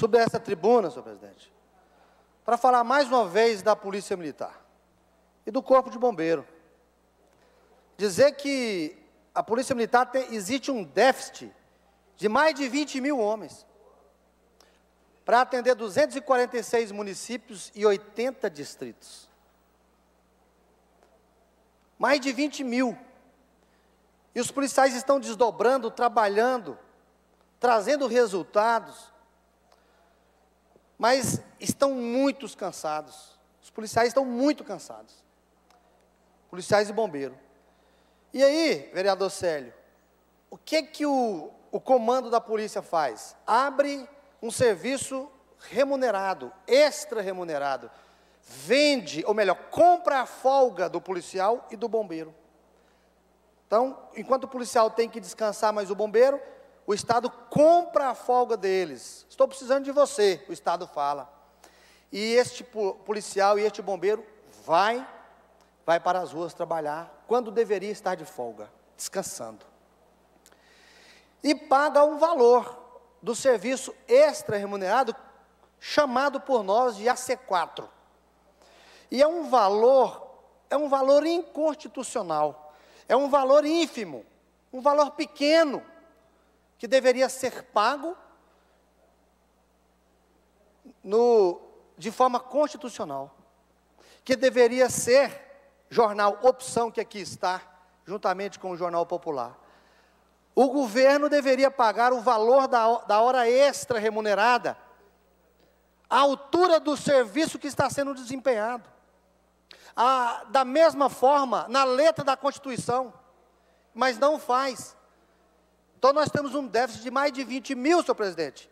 sobre essa tribuna, senhor presidente, para falar mais uma vez da Polícia Militar e do Corpo de Bombeiro. Dizer que a Polícia Militar tem, existe um déficit de mais de 20 mil homens para atender 246 municípios e 80 distritos. Mais de 20 mil. E os policiais estão desdobrando, trabalhando, trazendo resultados, mas estão muito cansados. Os policiais estão muito cansados. Policiais e bombeiro. E aí, vereador Célio, o que é que o, o comando da polícia faz? Abre um serviço remunerado, extra remunerado. Vende, ou melhor, compra a folga do policial e do bombeiro. Então, enquanto o policial tem que descansar mais o bombeiro, o Estado compra a folga deles. Estou precisando de você, o Estado fala. E este policial e este bombeiro vai, vai para as ruas trabalhar quando deveria estar de folga, descansando. E paga um valor do serviço extra remunerado chamado por nós de AC4. E é um valor, é um valor inconstitucional, é um valor ínfimo, um valor pequeno que deveria ser pago no, de forma constitucional, que deveria ser jornal Opção, que aqui está, juntamente com o Jornal Popular. O governo deveria pagar o valor da, da hora extra remunerada, a altura do serviço que está sendo desempenhado. A, ah, da mesma forma, na letra da Constituição, mas não faz. Então nós temos um déficit de mais de 20 mil, senhor presidente,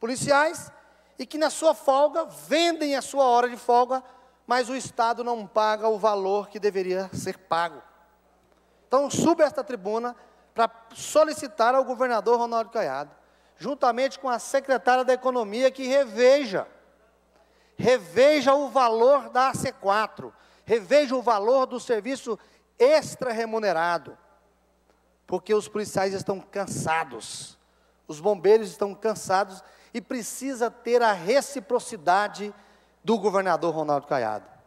policiais, e que na sua folga vendem a sua hora de folga, mas o Estado não paga o valor que deveria ser pago. Então suba esta tribuna para solicitar ao governador Ronaldo Caiado, juntamente com a secretária da Economia, que reveja, reveja o valor da AC4, reveja o valor do serviço extra remunerado porque os policiais estão cansados, os bombeiros estão cansados e precisa ter a reciprocidade do governador Ronaldo Caiado.